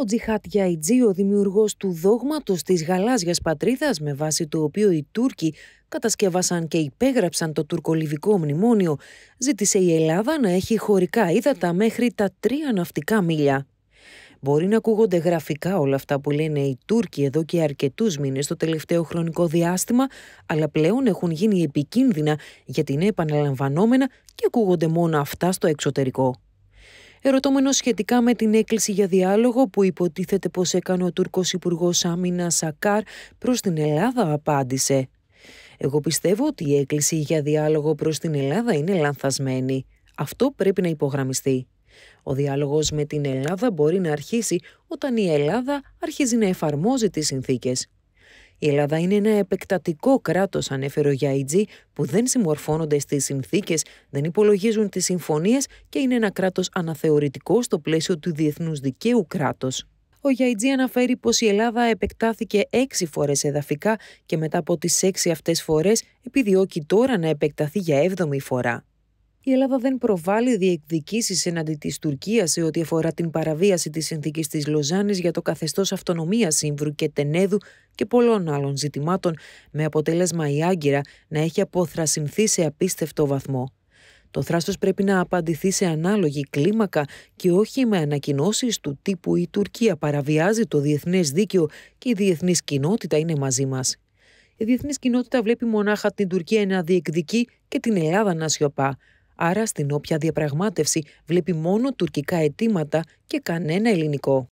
Ο Τζιχάτ Γιαϊτζή, ο δημιουργός του δόγματος της γαλάζιας πατρίδας, με βάση το οποίο οι Τούρκοι κατασκεύασαν και υπέγραψαν το τουρκολιβικό μνημόνιο, ζήτησε η Ελλάδα να έχει χωρικά ύδατα μέχρι τα τρία ναυτικά μίλια. Μπορεί να ακούγονται γραφικά όλα αυτά που λένε οι Τούρκοι εδώ και αρκετούς μήνες το τελευταίο χρονικό διάστημα, αλλά πλέον έχουν γίνει επικίνδυνα γιατί είναι επαναλαμβανόμενα και ακούγονται μόνο αυτά στο εξωτερικό. Ερωτώμενο σχετικά με την έκκληση για διάλογο που υποτίθεται πως έκανε ο Τουρκός Υπουργός Άμυνα Σακάρ προς την Ελλάδα, απάντησε. Εγώ πιστεύω ότι η έκκληση για διάλογο προς την Ελλάδα είναι λανθασμένη. Αυτό πρέπει να υπογραμμιστεί. Ο διάλογος με την Ελλάδα μπορεί να αρχίσει όταν η Ελλάδα αρχίζει να εφαρμόζει τις συνθήκες. Η Ελλάδα είναι ένα επεκτατικό κράτος, ανέφερε ο Γιάιτζη, που δεν συμμορφώνονται στις συνθήκες, δεν υπολογίζουν τις συμφωνίες και είναι ένα κράτος αναθεωρητικό στο πλαίσιο του διεθνούς δικαίου κράτος. Ο Γιαϊτζή αναφέρει πως η Ελλάδα επεκτάθηκε έξι φορές εδαφικά και μετά από τις έξι αυτές φορές επιδιώκει τώρα να επεκταθεί για έβδομη φορά. Η Ελλάδα δεν προβάλλει διεκδικήσεις εναντί της Τουρκίας σε ό,τι αφορά την παραβίαση της συνθήκης της Λοζάνης για το καθεστώς αυτονομίας Σύμβρου και Τενέδου και πολλών άλλων ζητημάτων, με αποτέλεσμα η Άγκυρα να έχει αποθρασιμθεί σε απίστευτο βαθμό. Το θράστος πρέπει να απαντηθεί σε ανάλογη κλίμακα και όχι με ανακοινώσεις του τύπου «Η Τουρκία παραβιάζει το διεθνές δίκαιο και η διεθνής κοινότητα είναι μαζί μας». Η διεθνής κοινότητα βλέπει μονάχα την Τουρκία να διεκδικεί και την Ελλάδα να σιωπά. Άρα στην όποια διαπραγμάτευση βλέπει μόνο τουρκικά αιτήματα και κανένα ελληνικό.